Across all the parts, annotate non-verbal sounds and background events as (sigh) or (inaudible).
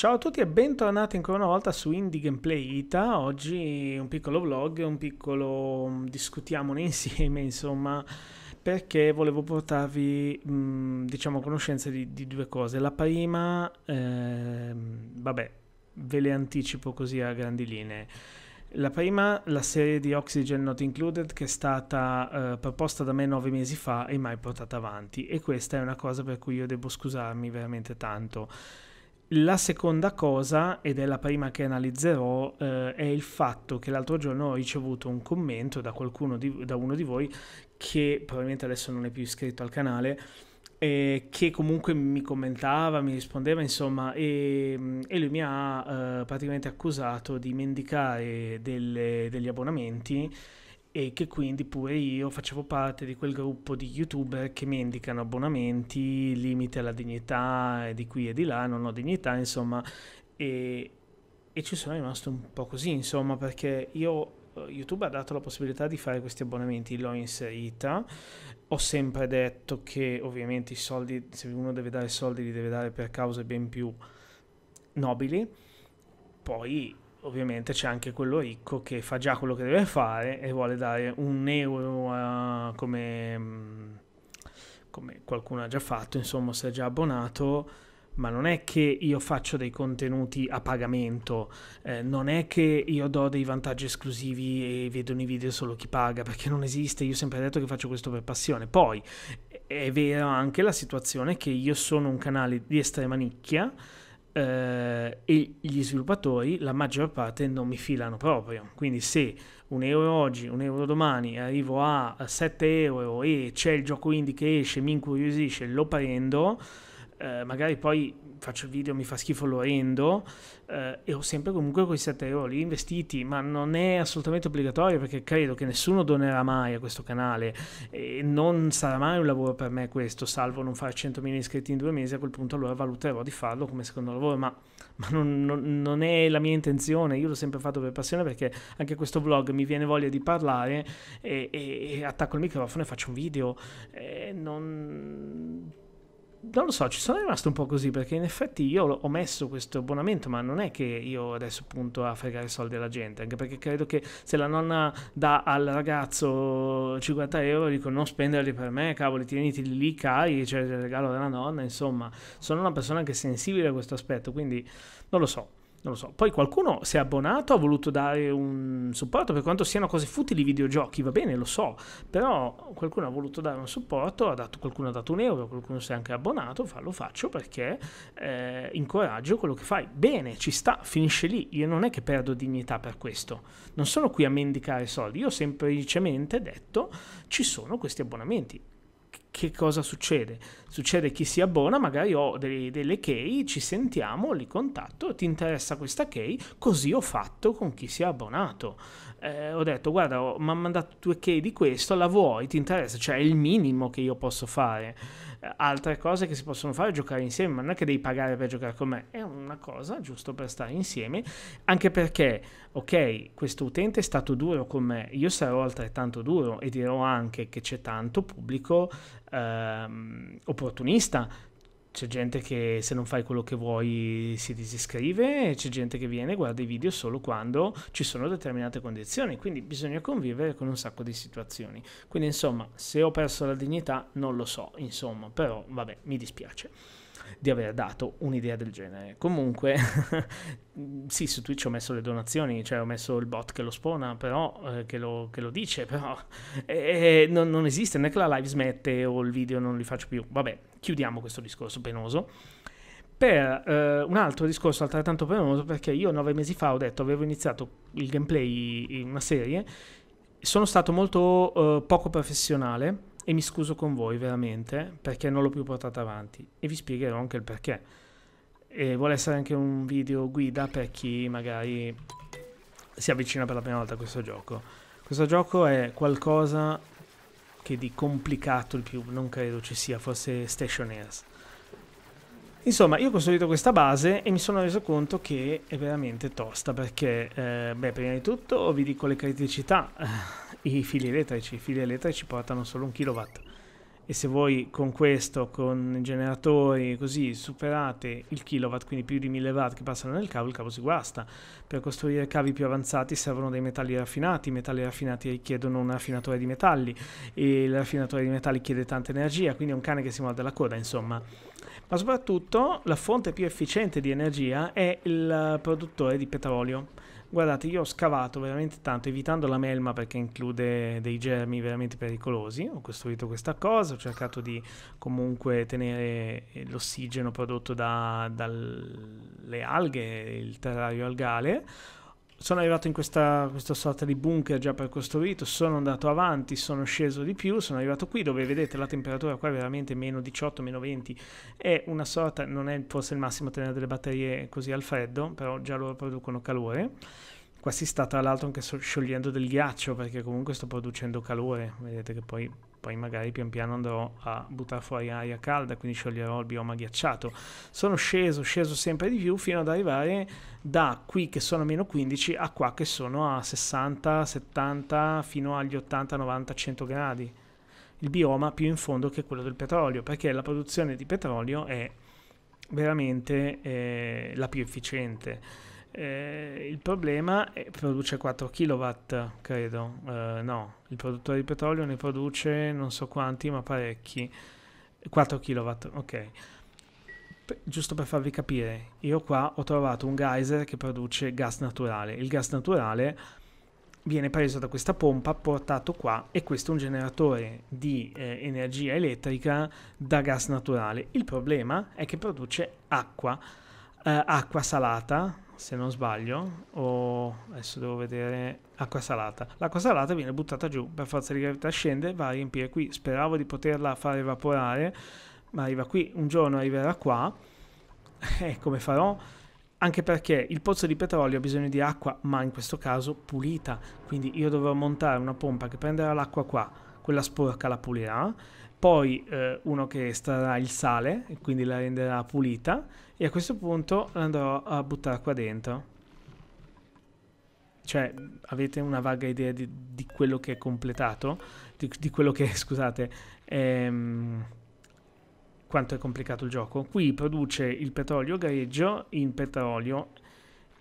Ciao a tutti e bentornati ancora una volta su Indie Gameplay Ita. Oggi un piccolo vlog, un piccolo mm, discutiamone (laughs) insieme, insomma, perché volevo portarvi, mh, mm, diciamo, conoscenza di, di, due cose. La prima, eh, vabbè, ve le anticipo così a grandi linee. La prima, la serie di Oxygen Not Included, che è stata eh, proposta da me nove mesi fa e mai portata avanti. E questa è una cosa per cui io devo scusarmi veramente tanto la seconda cosa, ed è la prima che analizzerò, eh, è il fatto che l'altro giorno ho ricevuto un commento da qualcuno di, da uno di voi che probabilmente adesso non è più iscritto al canale, eh, che comunque mi commentava, mi rispondeva, insomma, e, e lui mi ha eh, praticamente accusato di mendicare delle, degli abbonamenti e che quindi pure io facevo parte di quel gruppo di youtuber che mendicano abbonamenti, limite alla dignità, di qui e di là, non ho dignità, insomma, e, e ci sono rimasto un po' così, insomma, perché io eh, YouTube ha dato la possibilità di fare questi abbonamenti, l'ho inserita. Ho sempre detto che ovviamente i soldi, se uno deve dare soldi, li deve dare per cause ben più nobili. Poi ovviamente c'è anche quello ricco che fa già quello che deve fare e vuole dare un euro a, come, mm, come qualcuno ha già fatto, insomma, si è già abbonato ma non è che io faccio dei contenuti a pagamento, eh, non è che io do dei vantaggi esclusivi e vedono i video solo chi paga, perché non esiste, io ho sempre detto che faccio questo per passione. Poi è vera anche la situazione che io sono un canale di estrema nicchia, eh, e gli sviluppatori la maggior parte non mi filano proprio. Quindi se un euro oggi, un euro domani, arrivo a 7 euro e c'è il gioco indie che esce, mi incuriosisce, lo prendo, eh, magari poi faccio il video, mi fa schifo, lo rendo eh, e ho sempre comunque quei 7 euro lì investiti, ma non è assolutamente obbligatorio perché credo che nessuno donerà mai a questo canale e non sarà mai un lavoro per me questo, salvo non fare 100.000 iscritti in due mesi, a quel punto allora valuterò di farlo come secondo lavoro, ma, ma non, non, non è la mia intenzione, io l'ho sempre fatto per passione perché anche questo vlog mi viene voglia di parlare e, e, e attacco il microfono e faccio un video, eh, non non lo so, ci sono rimasto un po' così perché in effetti io ho messo questo abbonamento, ma non è che io adesso punto a fregare i soldi alla gente, anche perché credo che se la nonna dà al ragazzo 50 euro, dico non spenderli per me, cavoli, tieniti lì, cai, c'è cioè il regalo della nonna, insomma, sono una persona anche sensibile a questo aspetto, quindi non lo so. Non lo so. Poi qualcuno si è abbonato, ha voluto dare un supporto, per quanto siano cose futili i videogiochi, va bene, lo so, però qualcuno ha voluto dare un supporto, ha dato, qualcuno ha dato un euro, qualcuno si è anche abbonato, fa, lo faccio perché eh, incoraggio quello che fai. Bene, ci sta, finisce lì. Io non è che perdo dignità per questo. Non sono qui a mendicare soldi, io ho semplicemente detto ci sono questi abbonamenti che cosa succede? Succede che si abbona, magari ho dei, delle key, ci sentiamo, li contatto, ti interessa questa key, così ho fatto con chi si è abbonato eh, ho detto guarda oh, mi ha mandato 2K di questo, la vuoi, ti interessa? Cioè è il minimo che io posso fare. Eh, altre cose che si possono fare giocare insieme, ma non è che devi pagare per giocare con me, è una cosa giusto per stare insieme, anche perché, ok, questo utente è stato duro con me, io sarò altrettanto duro e dirò anche che c'è tanto pubblico ehm, opportunista c'è gente che se non fai quello che vuoi si disiscrive, c'è gente che viene e guarda i video solo quando ci sono determinate condizioni, quindi bisogna convivere con un sacco di situazioni. Quindi insomma, se ho perso la dignità non lo so, insomma, però vabbè, mi dispiace di aver dato un'idea del genere. Comunque, (laughs) sì, su Twitch ho messo le donazioni, cioè ho messo il bot che lo spona, però, eh, che, lo, che, lo, dice, però (laughs) eh, eh, non, non esiste, né che la live smette o il video non li faccio più. Vabbè, chiudiamo questo discorso penoso per eh, un altro discorso altrettanto penoso perché io nove mesi fa ho detto avevo iniziato il gameplay in una serie sono stato molto eh, poco professionale e mi scuso con voi veramente perché non l'ho più portata avanti e vi spiegherò anche il perché. E vuole essere anche un video guida per chi magari si avvicina per la prima volta a questo gioco. Questo gioco è qualcosa che di complicato il più non credo ci sia, forse Stationers. Insomma, io ho costruito questa base e mi sono reso conto che è veramente tosta perché, eh, beh, prima di tutto vi dico le criticità. (laughs) i fili elettrici. I fili elettrici portano solo un kilowatt. E se voi con questo, con generatori così, superate il kilowatt, quindi più di 1000 watt che passano nel cavo, il cavo si guasta. Per costruire cavi più avanzati servono dei metalli raffinati, i metalli raffinati richiedono un raffinatore di metalli e il raffinatore di metalli chiede tanta energia, quindi è un cane che si muove la coda, insomma. Ma soprattutto la fonte più efficiente di energia è il produttore di petrolio Guardate, io ho scavato veramente tanto, evitando la melma perché include dei germi veramente pericolosi. Ho costruito questa cosa, ho cercato di comunque tenere l'ossigeno prodotto da, dalle alghe, il terrario algale sono arrivato in questa, questa, sorta di bunker già precostruito, sono andato avanti, sono sceso di più, sono arrivato qui dove vedete la temperatura qua è veramente meno 18, meno 20, è una sorta, non è forse il massimo tenere delle batterie così al freddo, però già loro producono calore Qua si sta tra l'altro anche sciogliendo del ghiaccio perché comunque sto producendo calore. Vedete che poi, poi, magari pian piano andrò a buttare fuori aria calda, quindi scioglierò il bioma ghiacciato. Sono sceso, sceso sempre di più fino ad arrivare da qui che sono a meno 15 a qua che sono a 60, 70, fino agli 80, 90, 100 gradi. Il bioma più in fondo che quello del petrolio, perché la produzione di petrolio è veramente eh, la più efficiente eh, il problema è che produce 4 kW, credo. Eh, no, il produttore di petrolio ne produce non so quanti, ma parecchi. 4 kW, ok. P- giusto per farvi capire, io qua ho trovato un geyser che produce gas naturale. Il gas naturale viene preso da questa pompa, portato qua e questo è un generatore di eh, energia elettrica da gas naturale. Il problema è che produce acqua, eh, acqua salata, se non sbaglio, o adesso devo vedere acqua salata. L'acqua salata viene buttata giù, per forza di gravità scende, va a riempire qui. Speravo di poterla far evaporare, ma arriva qui, un giorno arriverà qua. (laughs) E come farò? Anche perché il pozzo di petrolio ha bisogno di acqua, ma in questo caso pulita. Quindi io dovrò montare una pompa che prenderà l'acqua qua, quella sporca la pulirà poi eh, uno che estrarrà il sale e quindi la renderà pulita e a questo punto la andrò a buttare qua dentro. Cioè, avete una vaga idea di, di quello che è completato? Di, di quello che, (laughs) scusate, ehm, quanto è complicato il gioco? Qui produce il petrolio greggio in petrolio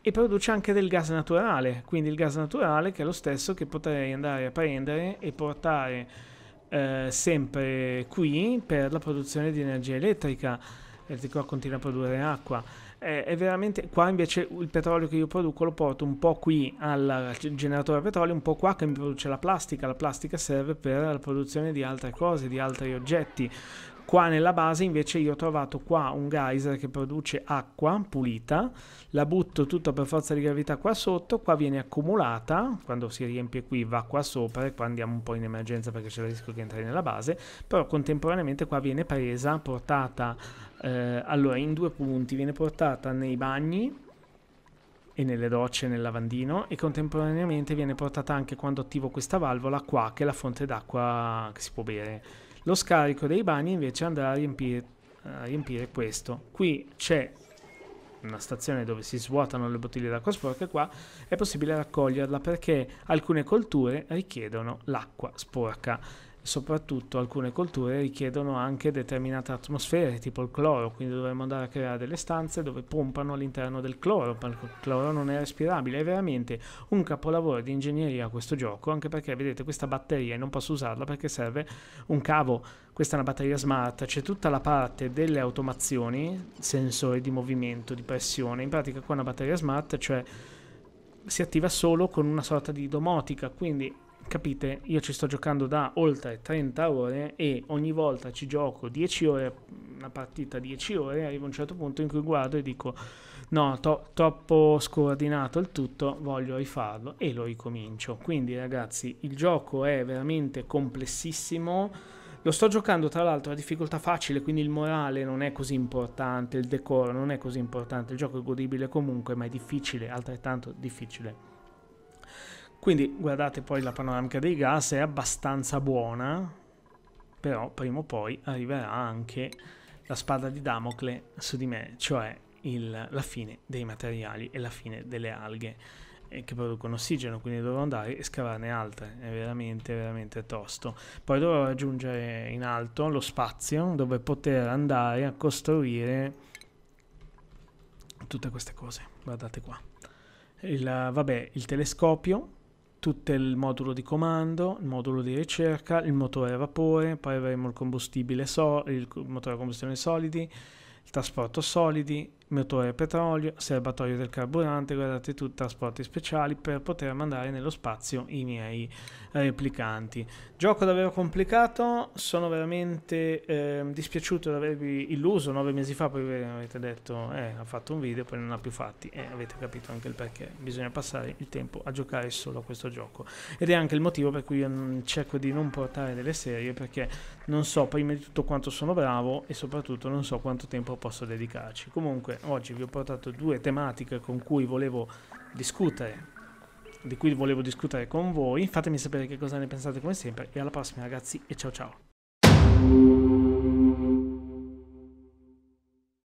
e produce anche del gas naturale, quindi il gas naturale che è lo stesso che potrei andare a prendere e portare eh, sempre qui per la produzione di energia elettrica. Elettrica continua a produrre acqua eh, è veramente qua invece il petrolio che io produco lo porto un po' qui al generatore petrolio, un po' qua che mi produce la plastica, la plastica serve per la produzione di altre cose, di altri oggetti. Qua nella base invece io ho trovato qua un geyser che produce acqua pulita, la butto tutta per forza di gravità qua sotto, qua viene accumulata, quando si riempie qui va qua sopra e qua andiamo un po' in emergenza perché c'è il rischio che entri nella base, però contemporaneamente qua viene presa, portata eh, allora, in due punti viene portata nei bagni e nelle docce nel lavandino e contemporaneamente viene portata anche quando attivo questa valvola qua che è la fonte d'acqua che si può bere. Lo scarico dei bagni invece andrà a riempire, a riempire questo. Qui c'è una stazione dove si svuotano le bottiglie d'acqua sporca qua è possibile raccoglierla perché alcune colture richiedono l'acqua sporca soprattutto alcune colture richiedono anche determinate atmosfere, tipo il cloro, quindi dovremmo andare a creare delle stanze dove pompano all'interno del cloro, perché il cloro non è respirabile, è veramente un capolavoro di ingegneria questo gioco, anche perché vedete questa batteria, non posso usarla perché serve un cavo, questa è una batteria smart, c'è tutta la parte delle automazioni, sensori di movimento, di pressione, in pratica qua una batteria smart, cioè si attiva solo con una sorta di domotica, quindi capite, io ci sto giocando da oltre 30 ore e ogni volta ci gioco 10 ore, una partita 10 ore, arrivo a un certo punto in cui guardo e dico no, to- troppo scordinato il tutto, voglio rifarlo e lo ricomincio. Quindi ragazzi, il gioco è veramente complessissimo. Lo sto giocando tra l'altro a difficoltà facile, quindi il morale non è così importante, il decoro non è così importante, il gioco è godibile comunque, ma è difficile, altrettanto difficile. Quindi guardate poi la panoramica dei gas è abbastanza buona, però prima o poi arriverà anche la spada di Damocle su di me, cioè il, la fine dei materiali e la fine delle alghe eh, che producono ossigeno, quindi dovrò andare e scavarne altre, è veramente veramente tosto. Poi dovrò raggiungere in alto lo spazio dove poter andare a costruire tutte queste cose, guardate qua. Il, vabbè, il telescopio tutto il modulo di comando, il modulo di ricerca, il motore a vapore, poi avremo il combustibile so- il motore a combustione solidi, il trasporto solidi, motore a petrolio, serbatoio del carburante, guardate tu, trasporti speciali per poter mandare nello spazio i miei replicanti. Gioco davvero complicato, sono veramente eh, dispiaciuto di avervi illuso nove mesi fa, poi avete detto eh, ha fatto un video, poi non ha più fatti e eh, avete capito anche il perché. Bisogna passare il tempo a giocare solo a questo gioco ed è anche il motivo per cui io cerco di non portare delle serie perché non so prima di tutto quanto sono bravo e soprattutto non so quanto tempo posso dedicarci. Comunque oggi vi ho portato due tematiche con cui volevo discutere, di cui volevo discutere con voi. Fatemi sapere che cosa ne pensate come sempre e alla prossima ragazzi e ciao ciao.